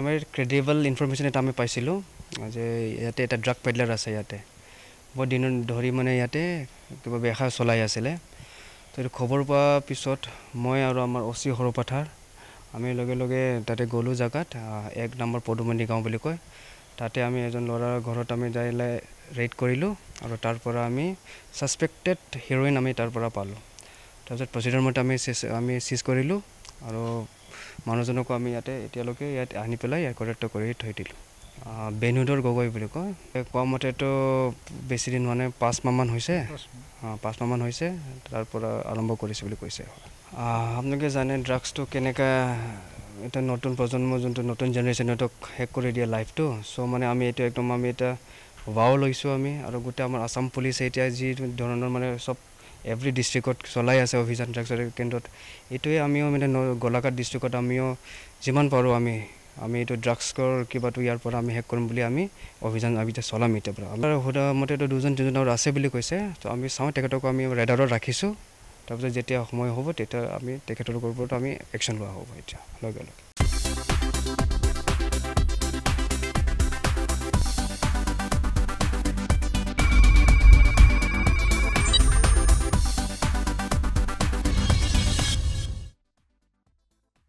আমাৰ ক্ৰেডিবল ইনফৰ্মেশ্যন এটা আমি পাইছিলোঁ যে ইয়াতে এটা ড্ৰাগ পেডলাৰ আছে ইয়াতে বহুত দিন ধৰি মানে ইয়াতে কিবা বেখা চলাই আছিলে তো এইটো খবৰ পোৱা পিছত মই আৰু আমাৰ অচি সৰুপথাৰ আমি লগে লগে তাতে গ'লোঁ জেগাত এক নম্বৰ পদুমণি গাঁও বুলি কয় তাতে আমি এজন ল'ৰাৰ ঘৰত আমি যাইলৈ ৰেইড কৰিলোঁ আৰু তাৰ পৰা আমি ছাছপেক্টেড হিৰইন আমি তাৰ পৰা পালোঁ তাৰপিছত প্ৰচিডৰ মতে আমি আমি চিজ কৰিলোঁ আৰু মানুহজনকো আমি ইয়াতে এতিয়ালৈকে ইয়াত আনি পেলাই ইয়াৰ কৰি থৈ দিলোঁ বেনুদৰ গগৈ বুলি কয় কোৱা মতেতো বেছিদিন মানে পাঁচমাহমান হৈছে অঁ পাঁচমাহমান হৈছে তাৰ পৰা আৰম্ভ কৰিছে বুলি কৈছে আপোনালোকে জানে ড্ৰাগছটো কেনেকৈ এতিয়া নতুন প্ৰজন্ম যোনটো নতুন জেনেৰেশ্যনক শেষ কৰি দিয়ে লাইফটো চ' মানে আমি এইটো একদম আমি এটা ৱাও লৈছোঁ আমি আৰু গোটেই আমাৰ আছাম পুলিচে এতিয়া যি ধৰণৰ মানে চব এভৰি ডিষ্ট্ৰিক্টত চলাই আছে অভিযান ড্ৰাগছ কেন্দ্ৰত এইটোৱে আমিও মানে গোলাঘাট ডিষ্ট্ৰিক্টত আমিও যিমান পাৰোঁ আমি আমি এইটো ড্ৰাগছৰ কিবাটো ইয়াৰ পৰা আমি শেষ কৰিম বুলি আমি অভিযান আমি এতিয়া চলাম এতিয়াৰ পৰা আমাৰ সোধামতেতো দুজন তিনিজনৰ আছে বুলি কৈছে ত' আমি চাওঁ তেখেতকো আমি ৰেডাৰত ৰাখিছোঁ তাৰপিছত যেতিয়া সময় হ'ব তেতিয়া আমি তেখেতলোকৰ ওপৰত আমি একশ্যন লোৱা হ'ব এতিয়া লগে লগে